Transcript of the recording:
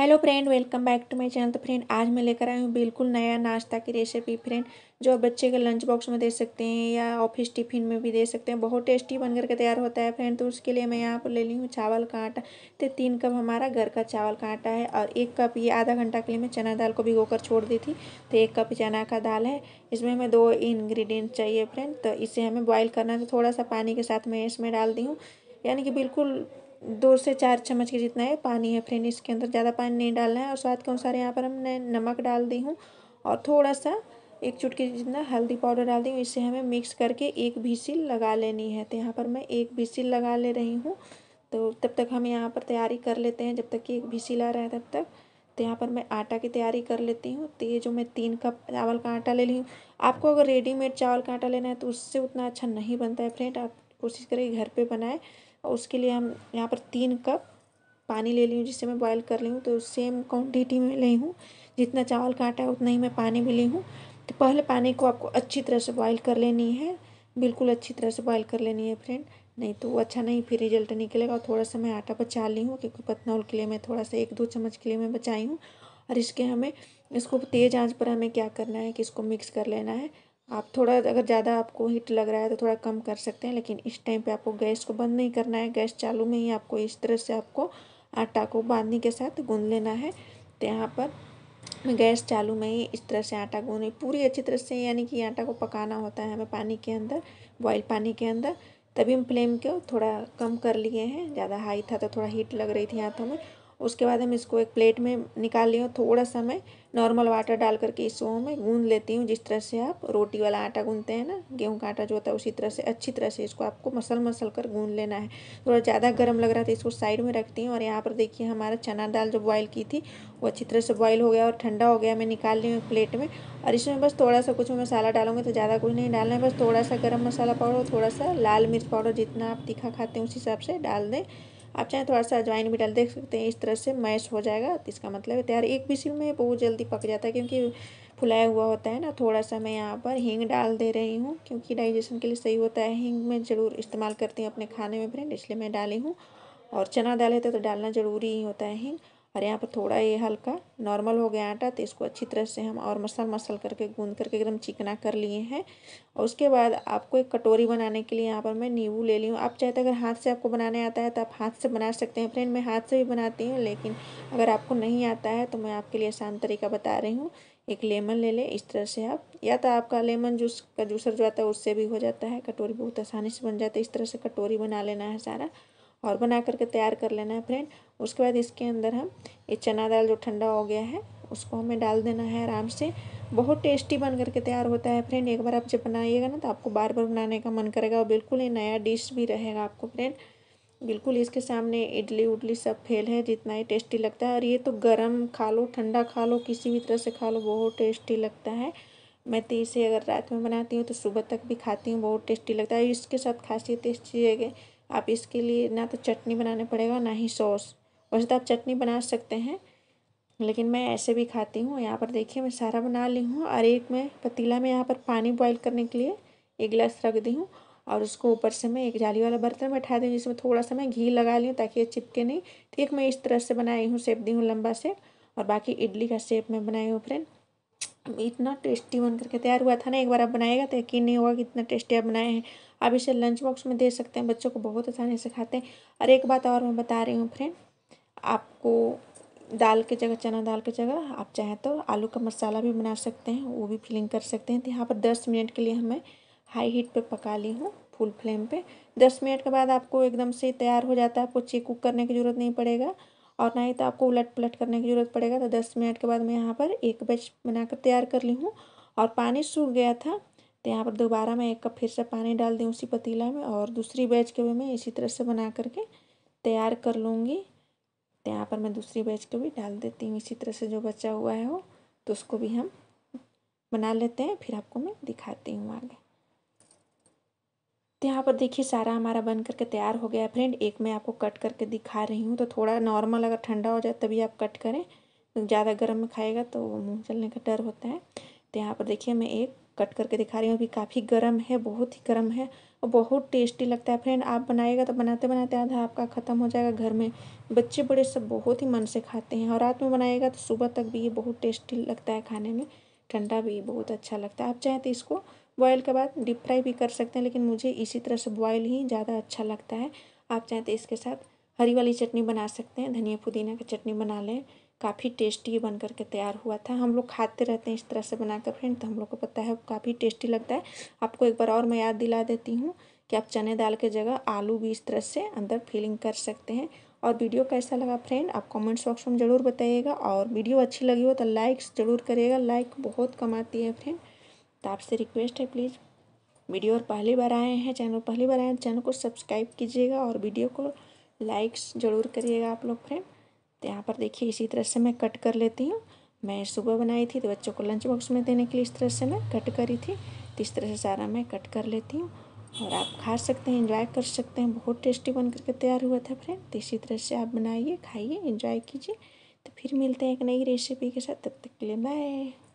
hello friend welcome back to my channel तो friend आज मैं लेकर आई हूँ बिल्कुल नया नाश्ता की रेसिपी फ्रेंड जो आप बच्चे के लंच बॉक्स में दे सकते हैं या ऑफिस टिफिन में भी दे सकते हैं बहुत टेस्टी बनकर के तैयार होता है फ्रेंड तो उसके लिए मैं यहाँ पर ले ली हूँ चावल का आटा तो तीन कप हमारा घर का चावल का आटा है और एक कप ये आधा घंटा के लिए मैं चना दाल को भिगो कर छोड़ दी थी तो एक कप चना का दाल है इसमें हमें दो इन्ग्रीडियंट चाहिए फ्रेंड तो इसे हमें बॉयल करना है तो थोड़ा सा पानी के साथ मैं इसमें डाल दी हूँ यानी कि बिल्कुल दो से चार चम्मच के जितना है पानी है फ्रेंड इसके अंदर ज़्यादा पानी नहीं डालना है और स्वाद के अनुसार यहाँ पर हमने नमक डाल दी हूँ और थोड़ा सा एक चुटकी जितना हल्दी पाउडर डाल दी हूँ इसे हमें मिक्स करके एक भीसिल लगा लेनी है तो यहाँ पर मैं एक भीसिल लगा ले रही हूँ तो तब तक हम यहाँ पर तैयारी कर लेते हैं जब तक कि एक भीसिल आ रहा है तब तक तो यहाँ पर मैं आटा की तैयारी कर लेती हूँ तो ये जो मैं तीन कप चावल का आटा ले ली हूँ आपको अगर रेडीमेड चावल का आटा लेना है तो उससे उतना अच्छा नहीं बनता है फ्रेंड आप कोशिश करें घर पे बनाएं और उसके लिए हम यहाँ पर तीन कप पानी ले ली हूँ जिससे मैं बॉयल कर ली हूँ तो सेम क्वांटिटी में ली हूँ जितना चावल का आटा है उतना ही मैं पानी भी ली हूँ तो पहले पानी को आपको अच्छी तरह से बॉईल कर लेनी है बिल्कुल अच्छी तरह से बॉयल कर लेनी है फ्रेंड नहीं तो वो अच्छा नहीं फिर रिजल्ट निकलेगा और थोड़ा सा मैं आटा बचा ली हूँ क्योंकि पतनौल के लिए मैं थोड़ा सा एक दो चम्मच के लिए मैं बचाई हूँ और इसके हमें इसको तेज़ आँच पर हमें क्या करना है कि इसको मिक्स कर लेना है आप थोड़ा अगर ज़्यादा आपको हीट लग रहा है तो थोड़ा कम कर सकते हैं लेकिन इस टाइम पे आपको गैस को बंद नहीं करना है गैस चालू में ही आपको इस तरह से आपको आटा को बांधनी के साथ गूंद लेना है तो यहाँ पर गैस चालू में ही इस तरह से आटा गूंद पूरी अच्छी तरह से यानी कि आटा को पकाना होता है हमें पानी के अंदर बॉयल पानी के अंदर तभी हम फ्लेम को थोड़ा कम कर लिए हैं ज़्यादा हाई था तो थोड़ा हीट लग रही थी हाथों में उसके बाद हम इसको एक प्लेट में निकाल लिया थोड़ा सा मैं नॉर्मल वाटर डाल करके सोह में गूंद लेती हूँ जिस तरह से आप रोटी वाला आटा गूंदते हैं ना गेहूँ का आटा जो होता है उसी तरह से अच्छी तरह से इसको आपको मसल मसल कर गूंद लेना है थोड़ा ज़्यादा गर्म लग रहा था इसको साइड में रखती हूँ और यहाँ पर देखिए हमारा चना दाल जो बॉयल की थी वो अच्छी तरह से बॉयल हो गया और ठंडा हो गया मैं निकाल ली हूँ प्लेट में और इसमें बस थोड़ा सा कुछ मसाला डालूंगी तो ज़्यादा कुछ नहीं डालना है बस थोड़ा सा गर्म मसाला पाउडर थोड़ा सा लाल मिर्च पाउडर जितना आप तीखा खाते हैं उस हिसाब से डाल दें आप चाहें थोड़ा तो सा अजवाइन भी डाल देख सकते हैं इस तरह से मैश हो जाएगा तो इसका मतलब है तैयार एक विसिल में बहुत जल्दी पक जाता है क्योंकि फुलाया हुआ होता है ना थोड़ा सा मैं यहाँ पर हींग डाल दे रही हूँ क्योंकि डाइजेशन के लिए सही होता है हींग में ज़रूर इस्तेमाल करती हूँ अपने खाने में फ्रेंड इसलिए मैं डाली हूँ और चना डाले तो, तो डालना ज़रूरी ही होता है हींग और यहाँ पर थोड़ा ये हल्का नॉर्मल हो गया आटा तो इसको अच्छी तरह से हम और मसल मसल करके गूंद करके एकदम चिकना कर लिए हैं और उसके बाद आपको एक कटोरी बनाने के लिए यहाँ पर मैं नींबू ले ली हूँ आप चाहे तो अगर हाथ से आपको बनाने आता है तो आप हाथ से बना सकते हैं फ्रेंड मैं हाथ से भी बनाती हूँ लेकिन अगर आपको नहीं आता है तो मैं आपके लिए आसान तरीका बता रही हूँ एक लेमन ले लें इस तरह से आप या तो आपका लेमन जूस का जूसर जो आता है उससे भी हो जाता है कटोरी बहुत आसानी से बन जाता है इस तरह से कटोरी बना लेना है सारा और बना करके तैयार कर लेना है फ्रेंड उसके बाद इसके अंदर हम ये चना दाल जो ठंडा हो गया है उसको हमें डाल देना है आराम से बहुत टेस्टी बन करके तैयार होता है फ्रेंड एक बार आप जब बनाइएगा ना तो आपको बार बार बनाने का मन करेगा और बिल्कुल ही नया डिश भी रहेगा आपको फ्रेंड बिल्कुल इसके सामने इडली उडली सब फेल है जितना ही टेस्टी लगता है और ये तो गर्म खा लो ठंडा खा लो किसी भी तरह से खा लो बहुत टेस्टी लगता है मैं तो इसे अगर रात में बनाती हूँ तो सुबह तक भी खाती हूँ बहुत टेस्टी लगता है इसके साथ खासियत इस चीज़ है आप इसके लिए ना तो चटनी बनाना पड़ेगा ना ही सॉस वैसे तो आप चटनी बना सकते हैं लेकिन मैं ऐसे भी खाती हूँ यहाँ पर देखिए मैं सारा बना ली हूँ और एक मैं पतीला में यहाँ पर पानी बॉईल करने के लिए एक गिलास रख दी हूँ और उसको ऊपर से मैं एक जाली वाला बर्तन बैठा दी जिसमें थोड़ा सा मैं घी लगा ली ताकि ये चिपके नहीं ठीक मैं इस तरह से बनाई हूँ सेप दी हूँ लंबा से और बाकी इडली का सेप मैं बनाई हूँ फ्रेंड इतना टेस्टी बनकर के तैयार हुआ था ना एक बार आप बनाएगा तो यकीन नहीं होगा कि इतना टेस्टी आप बनाए हैं आप इसे लंच बॉक्स में दे सकते हैं बच्चों को बहुत आसानी से खाते हैं और एक बात और मैं बता रही हूँ फ्रेंड आपको दाल के जगह चना दाल के जगह आप चाहें तो आलू का मसाला भी बना सकते हैं वो भी फिलिंग कर सकते हैं तो यहाँ पर दस मिनट के लिए हमें हाई हीट पर पका ली हूँ फुल फ्लेम पर दस मिनट के बाद आपको एकदम से तैयार हो जाता है आपको चेक कुक करने की ज़रूरत नहीं पड़ेगा और ना ही तो आपको उलट पलट करने की ज़रूरत पड़ेगा तो दस मिनट के बाद मैं यहाँ पर एक बैच बनाकर तैयार कर ली हूँ और पानी सूख गया था तो यहाँ पर दोबारा मैं एक कप फिर से पानी डाल दी उसी पतीला में और दूसरी बैच के भी मैं इसी तरह से बना करके तैयार कर लूँगी तो यहाँ पर मैं दूसरी बैच को भी डाल देती हूँ इसी तरह से जो बचा हुआ है वो तो उसको भी हम बना लेते हैं फिर आपको मैं दिखाती हूँ आगे तो यहाँ पर देखिए सारा हमारा बन करके तैयार हो गया है फ्रेंड एक मैं आपको कट करके दिखा रही हूँ तो थोड़ा नॉर्मल अगर ठंडा हो जाए तभी आप कट करें तो ज़्यादा गर्म में खाएगा तो मुँह चलने का डर होता है तो यहाँ पर देखिए मैं एक कट करके दिखा रही हूँ अभी काफ़ी गर्म है बहुत ही गर्म है और बहुत टेस्टी लगता है फ्रेंड आप बनाएगा तो बनाते बनाते आधा आपका ख़त्म हो जाएगा घर में बच्चे बड़े सब बहुत ही मन से खाते हैं और रात में बनाएगा तो सुबह तक भी ये बहुत टेस्टी लगता है खाने में ठंडा भी बहुत अच्छा लगता है आप चाहें तो इसको बॉयल के बाद डीप फ्राई भी कर सकते हैं लेकिन मुझे इसी तरह से बॉयल ही ज़्यादा अच्छा लगता है आप चाहें तो इसके साथ हरी वाली चटनी बना सकते हैं धनिया पुदीना की चटनी बना लें काफ़ी टेस्टी बन करके तैयार हुआ था हम लोग खाते रहते हैं इस तरह से बनाकर फ्रेंड तो हम लोग को पता है काफ़ी टेस्टी लगता है आपको एक बार और मैं याद दिला देती हूँ कि आप चने दाल के जगह आलू भी इस तरह से अंदर फीलिंग कर सकते हैं और वीडियो कैसा लगा फ्रेंड आप कमेंट्स बॉक्स में ज़रूर बताइएगा और वीडियो अच्छी लगी हो तो लाइक्स ज़रूर करिएगा लाइक बहुत कमाती है फ्रेंड तो आपसे रिक्वेस्ट है प्लीज़ वीडियो और पहली बार आए हैं चैनल पहली बार आए हैं चैनल को सब्सक्राइब कीजिएगा और वीडियो को लाइक्स ज़रूर करिएगा आप लोग फ्रेंड तो यहाँ पर देखिए इसी तरह से मैं कट कर लेती हूँ मैं सुबह बनाई थी तो बच्चों को लंच बॉक्स में देने के लिए इस तरह से मैं कट करी थी तो इस तरह से सारा मैं कट कर लेती हूँ और आप खा सकते हैं इंजॉय कर सकते हैं बहुत टेस्टी बन करके तैयार हुआ था फ्रेंड तो इसी तरह से आप बनाइए खाइए इंजॉय कीजिए तो फिर मिलते हैं एक नई रेसिपी के साथ तब तक के लिए बाय